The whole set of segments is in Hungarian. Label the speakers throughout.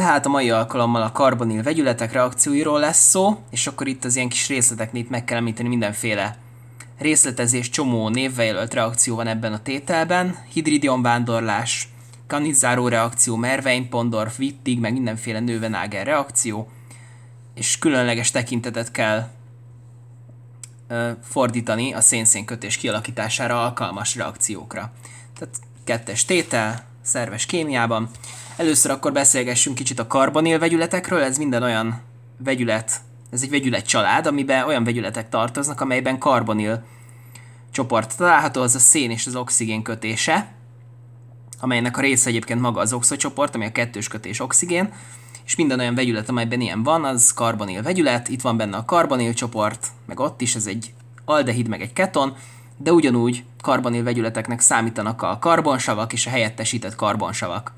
Speaker 1: Tehát a mai alkalommal a karbonil vegyületek reakcióiról lesz szó, és akkor itt az ilyen kis részleteknél meg kell említeni mindenféle részletezés, csomó névvel jelölt reakció van ebben a tételben, hidridion vándorlás, kanizáró reakció, Mervein, Pondorf, Wittig, meg mindenféle nővenáger reakció, és különleges tekintetet kell ö, fordítani a kötés kialakítására alkalmas reakciókra. Tehát kettes tétel, szerves kémiában. Először akkor beszélgessünk kicsit a karbonil vegyületekről, ez minden olyan vegyület, ez egy vegyület család, amiben olyan vegyületek tartoznak, amelyben karbonil csoport található, az a szén és az oxigén kötése, amelynek a része egyébként maga az oxocsoport, ami a kettős kötés oxigén, és minden olyan vegyület, amelyben ilyen van, az karbonil vegyület, itt van benne a karbonil csoport, meg ott is, ez egy aldehid, meg egy keton, de ugyanúgy karbonil vegyületeknek számítanak a karbonsavak és a helyettesített karbonsavak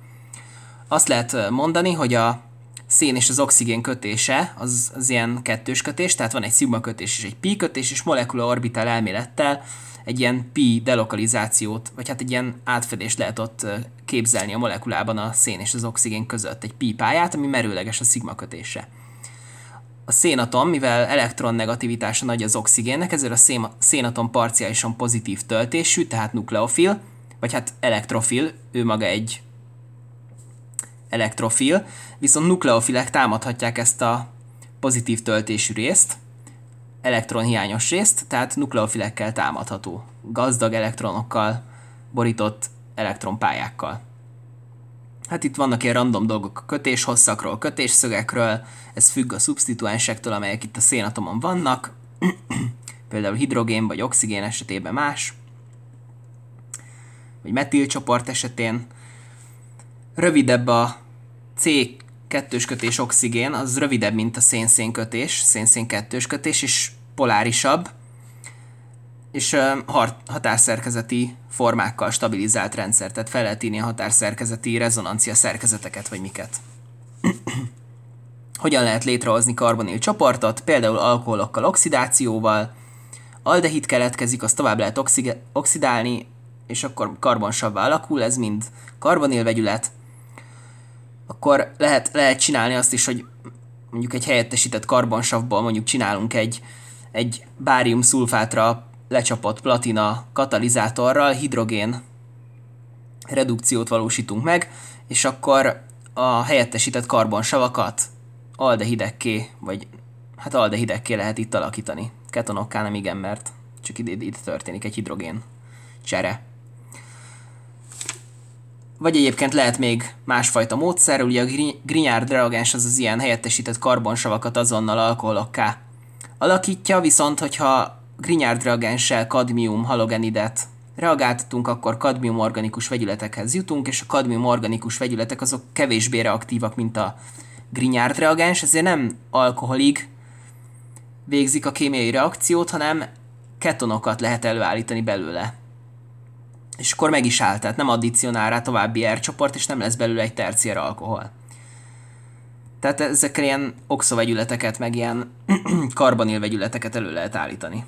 Speaker 1: azt lehet mondani, hogy a szén és az oxigén kötése az, az ilyen kettős kötés, tehát van egy szigma kötés és egy pi kötés, és molekula orbitál elmélettel egy ilyen pi delokalizációt, vagy hát egy ilyen átfedést lehet ott képzelni a molekulában a szén és az oxigén között, egy pi pályát, ami merőleges a szigma kötése. A szénatom, mivel elektron negativitása nagy az oxigénnek, ezért a szénatom parciálisan pozitív töltésű, tehát nukleofil, vagy hát elektrofil, ő maga egy elektrofil, viszont nukleofilek támadhatják ezt a pozitív töltésű részt, elektronhiányos részt, tehát nukleofilekkel támadható, gazdag elektronokkal borított elektronpályákkal. Hát itt vannak ilyen random dolgok a kötés hosszakról, kötésszögekről, ez függ a szubstituensektől, amelyek itt a szénatomon vannak, például hidrogén vagy oxigén esetében más, vagy metil csoport esetén. Rövidebb a C kettős kötés oxigén, az rövidebb, mint a szén-szén kötés, szén-szén kettős kötés, és polárisabb, és határszerkezeti formákkal stabilizált rendszer, tehát fel lehet írni a határszerkezeti rezonancia szerkezeteket, vagy miket. Hogyan lehet létrehozni karbonil csoportot, például alkoholokkal, oxidációval, aldehid keletkezik, azt tovább lehet oxidálni, és akkor karbonsabbá alakul, ez mind karbonil vegyület, akkor lehet, lehet csinálni azt is, hogy mondjuk egy helyettesített karbonsavból mondjuk csinálunk egy, egy bárium szulfátra lecsapott platina katalizátorral hidrogén redukciót valósítunk meg, és akkor a helyettesített karbonsavakat aldehidekké, vagy hát aldehidekké lehet itt alakítani. Ketonokká nem igen, mert csak itt, itt történik egy hidrogén csere vagy egyébként lehet még másfajta módszer, ugye a Grignard reagens az az ilyen helyettesített karbonsavakat azonnal alkoholokká alakítja, viszont hogyha Grignard reagenssel kadmium halogenidet reagáltatunk, akkor kadmium organikus vegyületekhez jutunk, és a kadmium organikus vegyületek azok kevésbé reaktívak, mint a Grignard reagens, ezért nem alkoholig végzik a kémiai reakciót, hanem ketonokat lehet előállítani belőle. És akkor meg is áll, tehát nem addicionál rá további R csoport, és nem lesz belőle egy terciér alkohol. Tehát ezekre ilyen oxovegyületeket, meg ilyen karbonilvegyületeket elő lehet állítani.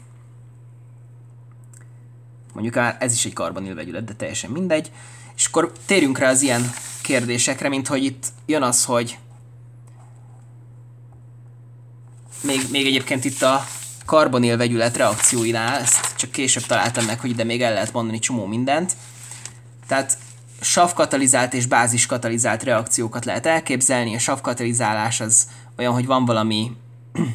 Speaker 1: Mondjuk ez is egy karbonilvegyület, de teljesen mindegy. És akkor térjünk rá az ilyen kérdésekre, mint hogy itt jön az, hogy még, még egyébként itt a karbonil vegyület reakcióinál, ezt csak később találtam meg, hogy ide még el lehet mondani csomó mindent. Tehát savkatalizált és báziskatalizált reakciókat lehet elképzelni. A savkatalizálás az olyan, hogy van valami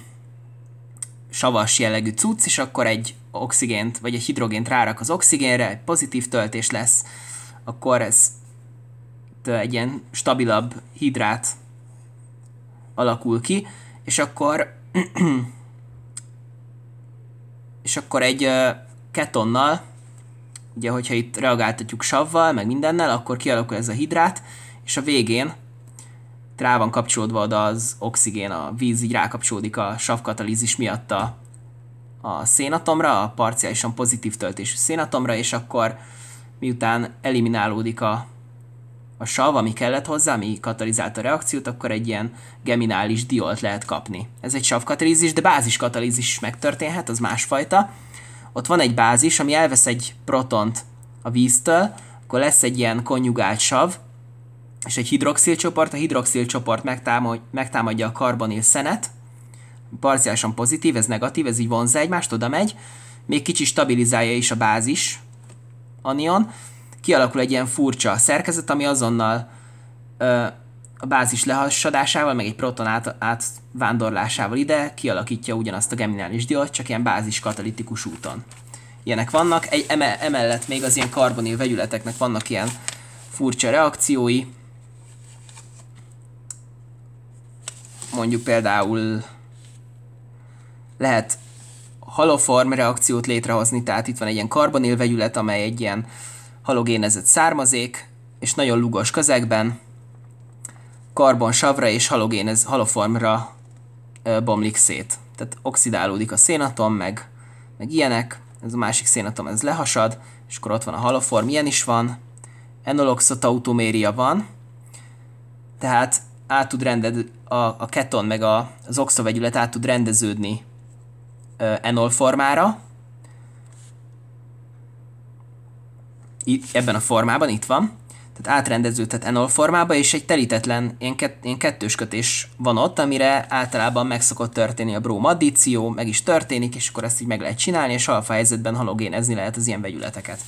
Speaker 1: savas jellegű cucc, és akkor egy oxigént, vagy egy hidrogént rárak az oxigénre, egy pozitív töltés lesz, akkor ez egy ilyen stabilabb hidrát alakul ki, és akkor és akkor egy uh, ketonnal, ugye, hogyha itt reagáltatjuk savval, meg mindennel, akkor kialakul ez a hidrát, és a végén rá van kapcsolódva oda az oxigén, a víz így rákapcsolódik a savkatalízis miatt a, a szénatomra, a parciálisan pozitív töltésű szénatomra, és akkor miután eliminálódik a a sav, ami kellett hozzá, ami katalizálta a reakciót, akkor egy ilyen geminális diolt lehet kapni. Ez egy savkatalízis, de bázis katalízis is megtörténhet, az másfajta. Ott van egy bázis, ami elvesz egy protont a víztől, akkor lesz egy ilyen konjugált sav, és egy hidroxil csoport, a hidroxil csoport megtámadja a karbonil szenet, parciálisan pozitív, ez negatív, ez így vonzza egymást, oda megy, még kicsi stabilizálja is a bázis anion, kialakul egy ilyen furcsa szerkezet, ami azonnal ö, a bázis lehassadásával, meg egy proton át, átvándorlásával ide kialakítja ugyanazt a geminális diót, csak ilyen bázis katalitikus úton. Ilyenek vannak, egy eme, emellett még az ilyen karbonil vegyületeknek vannak ilyen furcsa reakciói. Mondjuk például lehet haloform reakciót létrehozni, tehát itt van egy ilyen karbonil vegyület, amely egy ilyen halogénezett származék, és nagyon lugos közegben, karbonsavra és halogénez, haloformra bomlik szét. Tehát oxidálódik a szénatom, meg, meg ilyenek, ez a másik szénatom ez lehasad, és akkor ott van a haloform, ilyen is van, automéria van, tehát át tud rended a, a keton meg a, az oxovegyület át tud rendeződni enol formára, itt, ebben a formában, itt van, tehát átrendeződhet enol formába, és egy telítetlen ilyen, kett, ilyen kettős kötés van ott, amire általában meg szokott történni a bróm addíció, meg is történik, és akkor ezt így meg lehet csinálni, és alfa helyzetben halogénezni lehet az ilyen vegyületeket.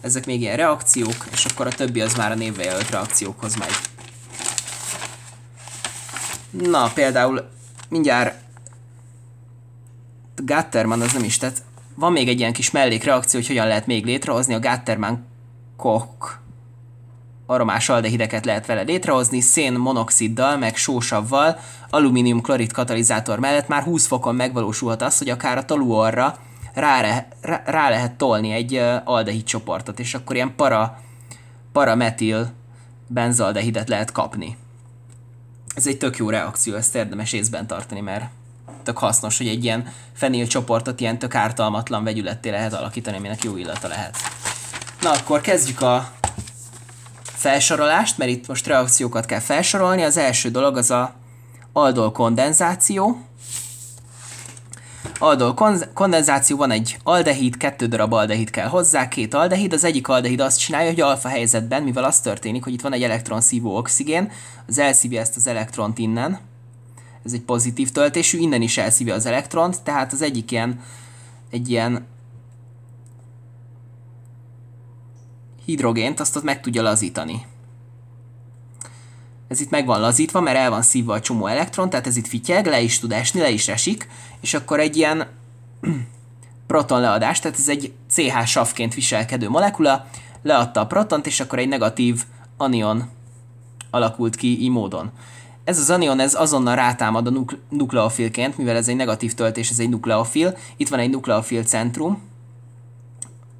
Speaker 1: Ezek még ilyen reakciók, és akkor a többi az már a névvel jelölt reakciókhoz megy. Na, például mindjárt Gatterman az nem is, tehát van még egy ilyen kis mellékreakció, hogy hogyan lehet még létrehozni a Gatterman Kok aromás aldehideket lehet vele létrehozni, szén monoxiddal, meg sósavval, alumínium klorid katalizátor mellett már 20 fokon megvalósulhat az, hogy akár a taluorra rá, rá, rá lehet tolni egy aldehid csoportot, és akkor ilyen para, parametil benzaldehidet lehet kapni. Ez egy tök jó reakció, ezt érdemes észben tartani, mert tök hasznos, hogy egy ilyen fenil csoportot ilyen tök ártalmatlan vegyületté lehet alakítani, aminek jó illata lehet. Na akkor kezdjük a felsorolást, mert itt most reakciókat kell felsorolni. Az első dolog az a aldol kondenzáció. Aldol kondenzáció van egy aldehid, kettő darab aldehid kell hozzá, két aldehid. Az egyik aldehid azt csinálja, hogy alfa helyzetben, mivel az történik, hogy itt van egy elektron szívó oxigén, az elszívja ezt az elektront innen. Ez egy pozitív töltésű, innen is elszívja az elektront, tehát az egyik ilyen, egy ilyen hidrogént, azt ott meg tudja lazítani. Ez itt meg van lazítva, mert el van szívva a csomó elektron, tehát ez itt fityeg, le is tud esni, le is esik, és akkor egy ilyen protonleadás, tehát ez egy CH savként viselkedő molekula, leadta a protont, és akkor egy negatív anion alakult ki így módon. Ez az anion ez azonnal rátámad a nukleofilként, mivel ez egy negatív töltés, ez egy nukleofil. Itt van egy nukleofil centrum,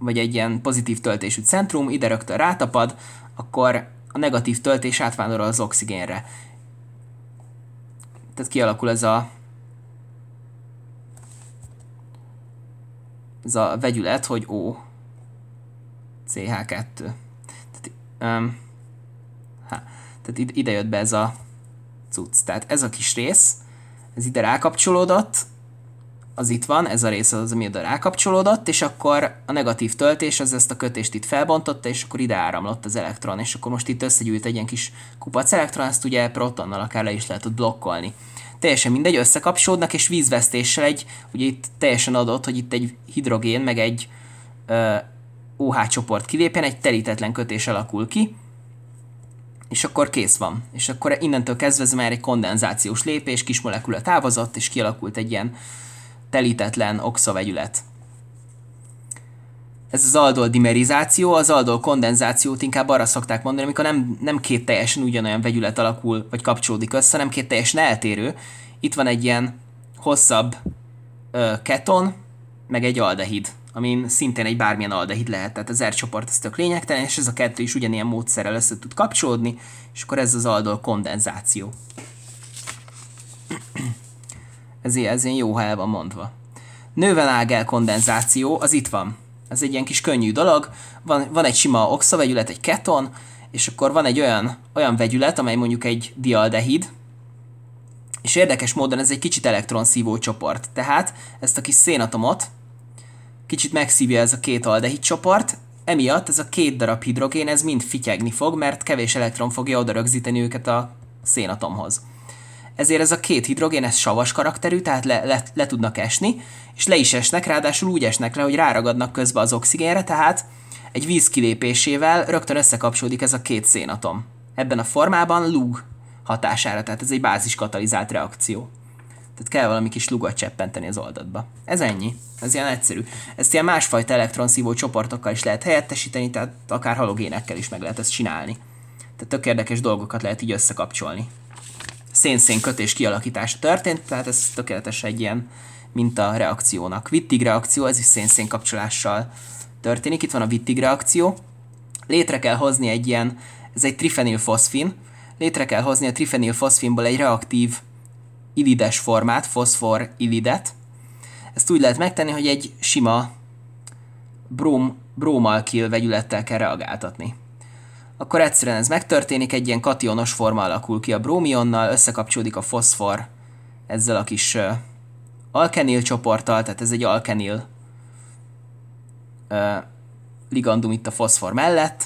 Speaker 1: vagy egy ilyen pozitív töltésű centrum, ide rögtön rátapad, akkor a negatív töltés átvándorol az oxigénre. Tehát kialakul ez a ez a vegyület, hogy O CH2. Tehát, um, há, tehát ide jött be ez a cucc. Tehát ez a kis rész, ez ide rákapcsolódott, az itt van, ez a része az, ami oda rákapcsolódott, és akkor a negatív töltés az ezt a kötést itt felbontotta, és akkor ide áramlott az elektron, és akkor most itt összegyűlt egy ilyen kis kupac elektron, ezt ugye protonnal akár le is ott blokkolni. Teljesen mindegy, összekapcsolódnak, és vízvesztéssel egy, ugye itt teljesen adott, hogy itt egy hidrogén, meg egy ö, OH csoport kilépjen, egy telítetlen kötés alakul ki, és akkor kész van. És akkor innentől kezdve ez már egy kondenzációs lépés, kis molekula távozott, és kialakult egy ilyen telítetlen oxavegyület. Ez az aldol dimerizáció, az aldol kondenzációt inkább arra szokták mondani, amikor nem, nem két teljesen ugyanolyan vegyület alakul, vagy kapcsolódik össze, nem két teljesen eltérő. Itt van egy ilyen hosszabb ö, keton, meg egy aldehid, amin szintén egy bármilyen aldehid lehet, tehát az R csoport az tök lényegtelen, és ez a kettő is ugyanilyen módszerrel össze tud kapcsolódni, és akkor ez az aldol kondenzáció ez ilyen jó, ha el van mondva. Nővel ágel kondenzáció, az itt van. Ez egy ilyen kis könnyű dolog. Van, van egy sima oxavegyület, egy keton, és akkor van egy olyan, olyan vegyület, amely mondjuk egy dialdehid, és érdekes módon ez egy kicsit elektronszívó csoport. Tehát ezt a kis szénatomot kicsit megszívja ez a két aldehid csoport, emiatt ez a két darab hidrogén ez mind fityegni fog, mert kevés elektron fogja oda rögzíteni őket a szénatomhoz ezért ez a két hidrogén, ez savas karakterű, tehát le, le, le tudnak esni, és le is esnek, ráadásul úgy esnek le, hogy ráragadnak közbe az oxigénre, tehát egy víz kilépésével rögtön összekapcsolódik ez a két szénatom. Ebben a formában lug hatására, tehát ez egy bázis katalizált reakció. Tehát kell valami kis lugat cseppenteni az oldatba. Ez ennyi. Ez ilyen egyszerű. Ezt ilyen másfajta elektronszívó csoportokkal is lehet helyettesíteni, tehát akár halogénekkel is meg lehet ezt csinálni. Tehát tök érdekes dolgokat lehet így összekapcsolni szén-szén kötés kialakítása történt, tehát ez tökéletes egy ilyen a reakciónak. Wittig reakció, ez is szén-szén kapcsolással történik. Itt van a Wittig reakció. Létre kell hozni egy ilyen, ez egy trifenilfoszfin, létre kell hozni a trifenilfoszfinból egy reaktív ilides formát, foszfor ilidet. Ezt úgy lehet megtenni, hogy egy sima brom, bromalkil vegyülettel kell reagáltatni akkor egyszerűen ez megtörténik, egy ilyen kationos forma alakul ki a brómionnal, összekapcsolódik a foszfor ezzel a kis uh, alkenil csoporttal, tehát ez egy alkenil uh, ligandum itt a foszfor mellett.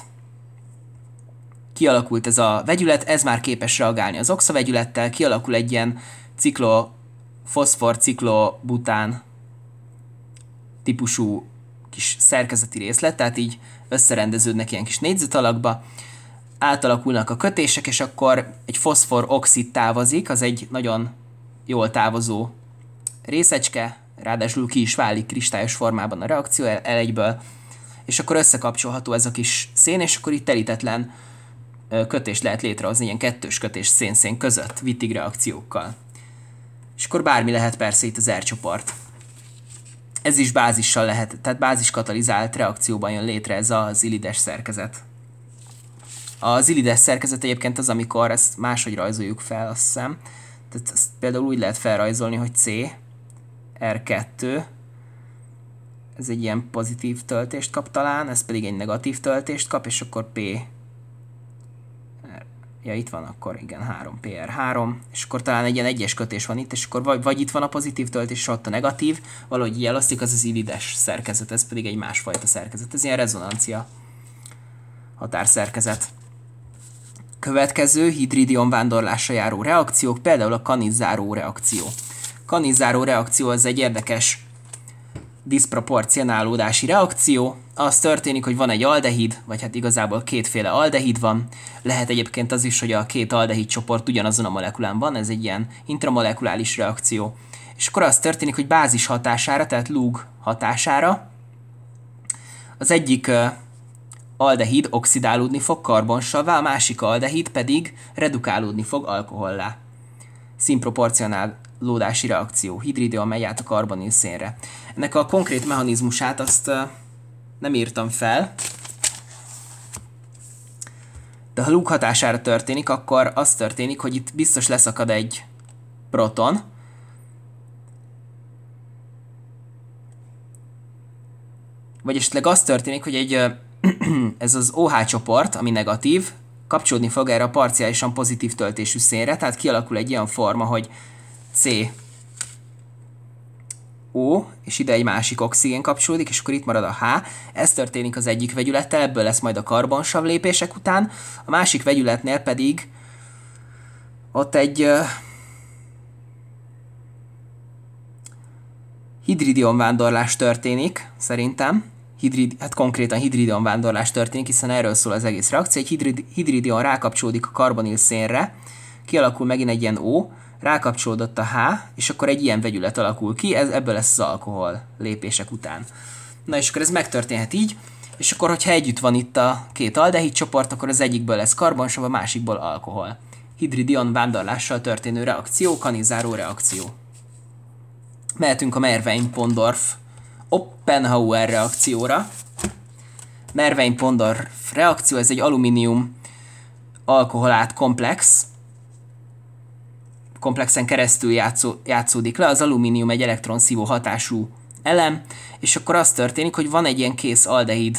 Speaker 1: Kialakult ez a vegyület, ez már képes reagálni az oxavegyülettel, kialakul egy ilyen ciklo, foszfor ciklobután típusú kis szerkezeti részlet, tehát így összerendeződnek ilyen kis négyzetalakba, átalakulnak a kötések, és akkor egy foszfor-oxid távozik, az egy nagyon jól távozó részecske, ráadásul ki is válik kristályos formában a reakció egyből és akkor összekapcsolható ez a kis szén, és akkor itt telítetlen kötést lehet létrehozni, ilyen kettős kötés szén-szén között, vitig reakciókkal. És akkor bármi lehet persze itt az R csoport ez is bázissal lehet, tehát báziskatalizált reakcióban jön létre ez a zilides szerkezet. A zilides szerkezet egyébként az, amikor ezt máshogy rajzoljuk fel, azt hiszem. Tehát ezt például úgy lehet felrajzolni, hogy C, R2, ez egy ilyen pozitív töltést kap talán, ez pedig egy negatív töltést kap, és akkor P Ja, itt van akkor, igen, 3 PR3, és akkor talán egy ilyen egyes kötés van itt, és akkor vagy, vagy itt van a pozitív töltés, és ott a negatív, valahogy jelasztik az az ivides szerkezet, ez pedig egy másfajta szerkezet, ez ilyen rezonancia határszerkezet. Következő hidridion vándorlásra járó reakciók, például a kanizáró reakció. Kanizáró reakció az egy érdekes diszproporcionálódási reakció, az történik, hogy van egy aldehid, vagy hát igazából kétféle aldehid van. Lehet egyébként az is, hogy a két aldehid csoport ugyanazon a molekulán van, ez egy ilyen intramolekulális reakció. És akkor az történik, hogy bázis hatására, tehát lúg hatására az egyik aldehid oxidálódni fog karbonsavvá, a másik aldehid pedig redukálódni fog alkohollá. Színproporcionál lódási reakció, hidridő, amely át a karbonil szénre. Ennek a konkrét mechanizmusát azt nem írtam fel, de ha lúg hatására történik, akkor az történik, hogy itt biztos leszakad egy proton, vagy esetleg az történik, hogy egy, ez az OH csoport, ami negatív, kapcsolódni fog erre a parciálisan pozitív töltésű szénre, tehát kialakul egy ilyen forma, hogy O, és ide egy másik oxigén kapcsolódik, és akkor itt marad a H. Ez történik az egyik vegyülettel, ebből lesz majd a karbonsav lépések után. A másik vegyületnél pedig ott egy uh, hidridion vándorlás történik, szerintem. Hidrid, hát konkrétan hidridion vándorlás történik, hiszen erről szól az egész reakció. Egy hidrid, hidridion rákapcsolódik a karbonil szénre, kialakul megint egy ilyen O, rákapcsolódott a H, és akkor egy ilyen vegyület alakul ki, ez, ebből lesz az alkohol lépések után. Na és akkor ez megtörténhet így, és akkor, hogyha együtt van itt a két aldehid csoport, akkor az egyikből lesz karbonsav, a másikból alkohol. Hidridion vándorlással történő reakció, kanizáró reakció. Mehetünk a mervein pondorf Oppenhauer reakcióra. Mervein pondorf reakció, ez egy alumínium alkoholát komplex, komplexen keresztül játszó, játszódik le, az alumínium egy elektronszívó hatású elem, és akkor az történik, hogy van egy ilyen kész aldehid,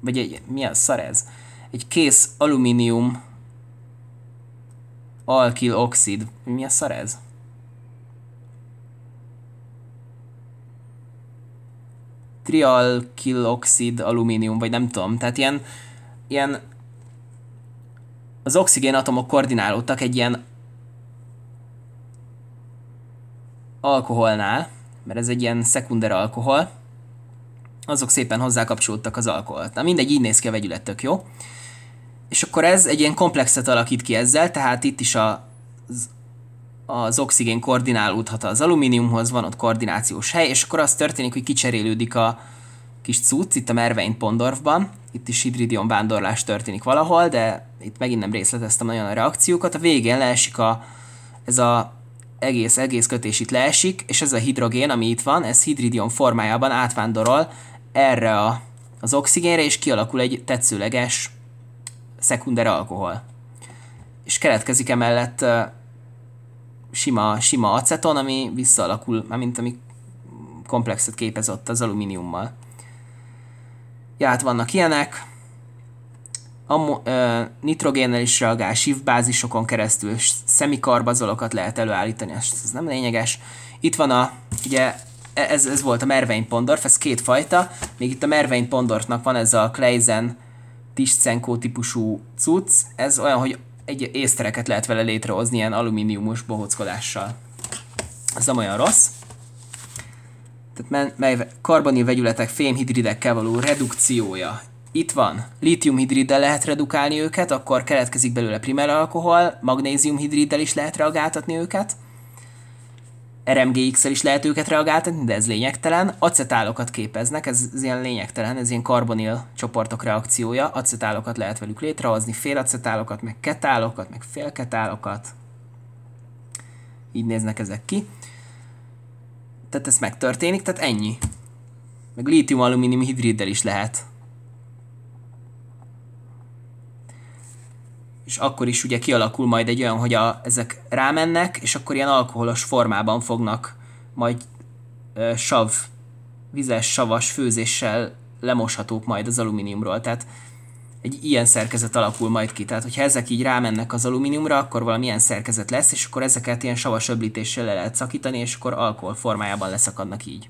Speaker 1: vagy egy, mi az szar ez? Egy kész alumínium alkil oxid. Mi a szar ez? trialkiloxid alumínium, vagy nem tudom, tehát ilyen, ilyen az oxigén atomok koordinálódtak egy ilyen alkoholnál, mert ez egy ilyen szekunder alkohol, azok szépen hozzákapcsolódtak az alkoholt. Na mindegy, így néz ki a vegyület, tök jó. És akkor ez egy ilyen komplexet alakít ki ezzel, tehát itt is a, az, az oxigén koordinálódhat az alumíniumhoz, van ott koordinációs hely, és akkor az történik, hogy kicserélődik a kis cucc itt a Mervein Pondorfban, itt is hidridion vándorlás történik valahol, de itt megint nem részleteztem nagyon a reakciókat, a végén leesik a, ez a egész, egész kötés itt leesik, és ez a hidrogén, ami itt van, ez hidridion formájában átvándorol erre a, az oxigénre, és kialakul egy tetszőleges szekunder alkohol. És keletkezik emellett uh, sima, sima aceton, ami visszaalakul, mint ami komplexet képez ott az alumíniummal. Ja, hát vannak ilyenek, ammo, ö, nitrogénnel is reagál bázisokon keresztül, szemikarbazolokat lehet előállítani, ez nem lényeges. Itt van a, ugye e, ez, ez volt a mervein pondorf, ez két fajta, még itt a mervein pondorfnak van ez a Kleisen Tiszenko típusú cucc, ez olyan, hogy egy észtereket lehet vele létrehozni ilyen alumíniumos bohockodással. Ez nem olyan rossz. Tehát mely karbonil vegyületek fémhidridekkel való redukciója itt van, lítiumhidriddel lehet redukálni őket, akkor keletkezik belőle primer alkohol, magnéziumhidriddel is lehet reagáltatni őket, RMGX-el is lehet őket reagáltatni, de ez lényegtelen. Acetálokat képeznek, ez, ez ilyen lényegtelen, ez ilyen karbonil csoportok reakciója. Acetálokat lehet velük létrehozni, félacetálokat, meg ketálokat, meg félketálokat. Így néznek ezek ki. Tehát ez megtörténik, tehát ennyi. Meg lítium-alumínium hidriddel is lehet és akkor is ugye kialakul majd egy olyan, hogy a, ezek rámennek, és akkor ilyen alkoholos formában fognak majd ö, sav, vizes, savas főzéssel lemoshatók majd az alumíniumról. Tehát egy ilyen szerkezet alakul majd ki. Tehát, hogyha ezek így rámennek az alumíniumra, akkor valamilyen szerkezet lesz, és akkor ezeket ilyen savas öblítéssel le lehet szakítani, és akkor alkohol formájában leszakadnak így.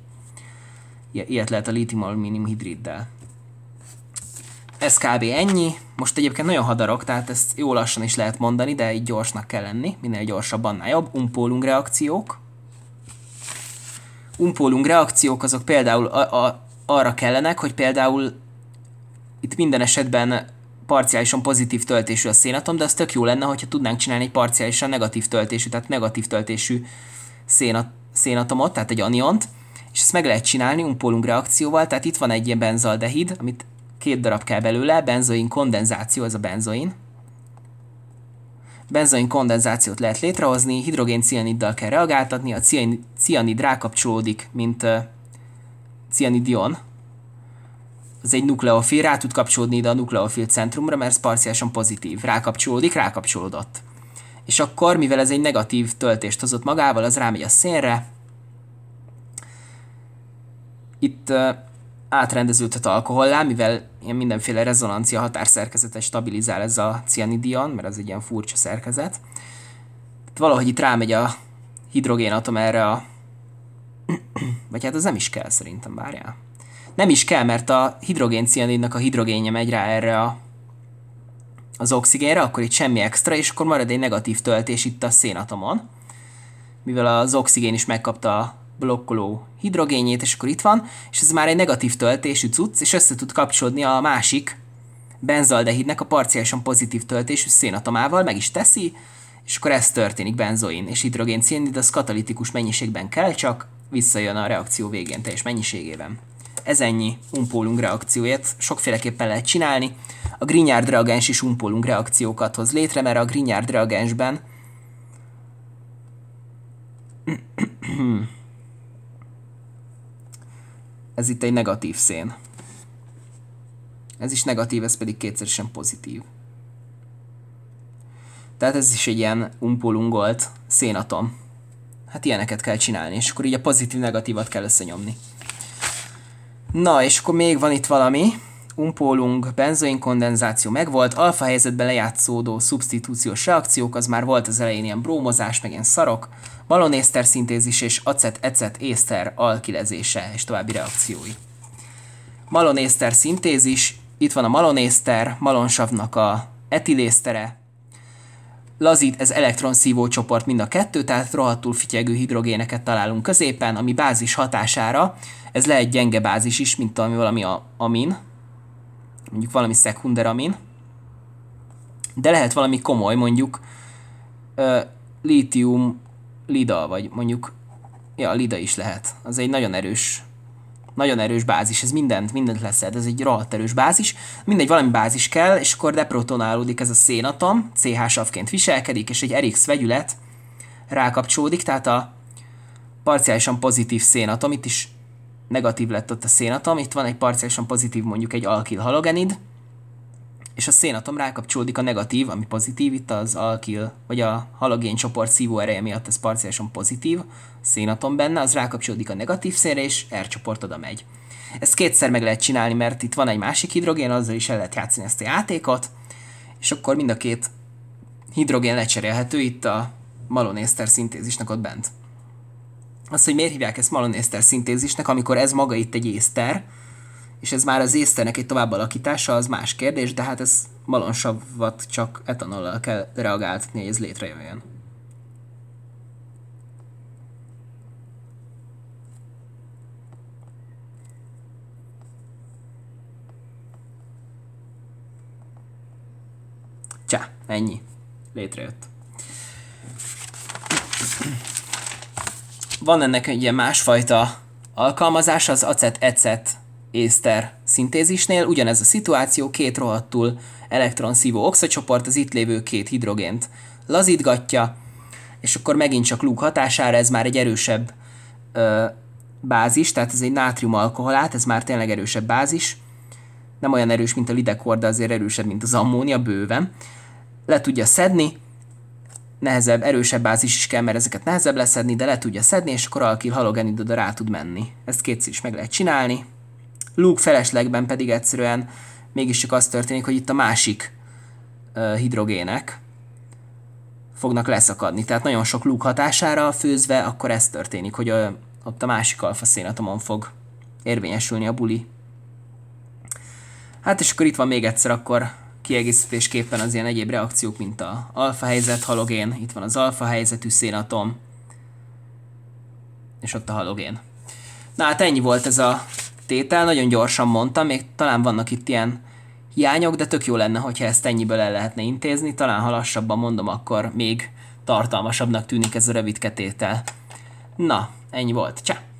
Speaker 1: Ilyet lehet a litium-alumínium hidriddel ez kb. ennyi. Most egyébként nagyon hadarok, tehát ezt jó lassan is lehet mondani, de így gyorsnak kell lenni. Minél gyorsabb, annál jobb. Umpólung reakciók. Umpólung reakciók azok például a, a, arra kellenek, hogy például itt minden esetben parciálisan pozitív töltésű a szénatom, de az tök jó lenne, hogyha tudnánk csinálni egy parciálisan negatív töltésű, tehát negatív töltésű szénat, szénatomot, tehát egy aniont, és ezt meg lehet csinálni umpólung reakcióval, tehát itt van egy ilyen benzaldehid, amit két darab kell belőle, benzoin kondenzáció, ez a benzoin. Benzoin kondenzációt lehet létrehozni, hidrogén cianiddal kell reagáltatni, a cianid rákapcsolódik, mint uh, cianidion. Az egy nukleofil, rá tud kapcsolódni ide a nukleofil centrumra, mert ez parciálisan pozitív. Rákapcsolódik, rákapcsolódott. És akkor, mivel ez egy negatív töltést hozott magával, az rámegy a szénre. Itt átrendeződhet alkohollá, mivel ilyen mindenféle rezonancia határszerkezetet stabilizál ez a cianidion, mert az egy ilyen furcsa szerkezet. Tehát valahogy itt rámegy a hidrogénatom erre a... Vagy hát az nem is kell szerintem, várjál. Nem is kell, mert a hidrogén cianidnak a hidrogénje megy rá erre a, az oxigénre, akkor itt semmi extra, és akkor marad egy negatív töltés itt a szénatomon, mivel az oxigén is megkapta a blokkoló hidrogénjét, és akkor itt van, és ez már egy negatív töltésű cucc, és össze tud kapcsolódni a másik benzaldehidnek a parciálisan pozitív töltésű szénatomával, meg is teszi, és akkor ez történik benzoin és hidrogén szénid az katalitikus mennyiségben kell csak, visszajön a reakció végén teljes mennyiségében. Ez ennyi umpólung reakcióját sokféleképpen lehet csinálni. A Grignard reagens is umpólung reakciókat hoz létre, mert a Grignard reagensben ez itt egy negatív szén. Ez is negatív, ez pedig kétszer sem pozitív. Tehát ez is egy ilyen umpolungolt szénatom. Hát ilyeneket kell csinálni, és akkor így a pozitív-negatívat kell összenyomni. Na, és akkor még van itt valami umpólunk, benzoinkondenzáció megvolt, alfa helyzetben lejátszódó szubstitúciós reakciók, az már volt az elején ilyen brómozás, meg ilyen szarok, balonészter szintézis és acet-ecet észter alkilezése és további reakciói. Malonészter szintézis, itt van a malonészter, malonsavnak a etilésztere, lazít ez elektronszívó csoport mind a kettő, tehát rohadtul fityegő hidrogéneket találunk középen, ami bázis hatására, ez lehet gyenge bázis is, mint ami valami a, amin, mondjuk valami szekunderamin, de lehet valami komoly, mondjuk ö, lítium lida, vagy mondjuk ja, lida is lehet. Az egy nagyon erős nagyon erős bázis, ez mindent, mindent leszed, ez egy rohadt erős bázis, mindegy, valami bázis kell, és akkor deprotonálódik ez a szénatom, CH-savként viselkedik, és egy RX vegyület rákapcsolódik, tehát a parciálisan pozitív szénatom, itt is negatív lett ott a szénatom, itt van egy parciálisan pozitív mondjuk egy alkil halogenid, és a szénatom rákapcsolódik a negatív, ami pozitív, itt az alkil, vagy a halogén csoport szívó ereje miatt ez parciálisan pozitív, a szénatom benne, az rákapcsolódik a negatív szénre, és R csoport oda megy. Ezt kétszer meg lehet csinálni, mert itt van egy másik hidrogén, azzal is el lehet játszani ezt a játékot, és akkor mind a két hidrogén lecserélhető itt a malonészter szintézisnek ott bent az, hogy miért hívják ezt malon észter szintézisnek, amikor ez maga itt egy észter, és ez már az észternek egy tovább alakítása, az más kérdés, de hát ez malonsavat csak etanollal kell reagáltatni, hogy ez létrejöjjön. Csá, ennyi. Létrejött. van ennek egy ilyen másfajta alkalmazás, az acet-ecet észter szintézisnél. Ugyanez a szituáció, két rohadtul elektronszívó oxacsoport az itt lévő két hidrogént lazítgatja, és akkor megint csak lúg hatására ez már egy erősebb ö, bázis, tehát ez egy nátriumalkoholát, ez már tényleg erősebb bázis. Nem olyan erős, mint a lidekor, de azért erősebb, mint az ammónia bőven. Le tudja szedni, nehezebb, erősebb bázis is kell, mert ezeket nehezebb leszedni, de le tudja szedni, és akkor alkil halogenidoda rá tud menni. Ezt kétszer is meg lehet csinálni. Luke feleslegben pedig egyszerűen mégiscsak az történik, hogy itt a másik uh, hidrogének fognak leszakadni. Tehát nagyon sok lúg hatására főzve, akkor ez történik, hogy a, ott a másik alfa szénatomon fog érvényesülni a buli. Hát és akkor itt van még egyszer akkor kiegészítésképpen az ilyen egyéb reakciók, mint a alfa helyzet halogén, itt van az alfa helyzetű szénatom, és ott a halogén. Na hát ennyi volt ez a tétel, nagyon gyorsan mondtam, még talán vannak itt ilyen hiányok, de tök jó lenne, hogyha ezt ennyiből el lehetne intézni, talán ha lassabban mondom, akkor még tartalmasabbnak tűnik ez a rövid tétel. Na, ennyi volt. csak!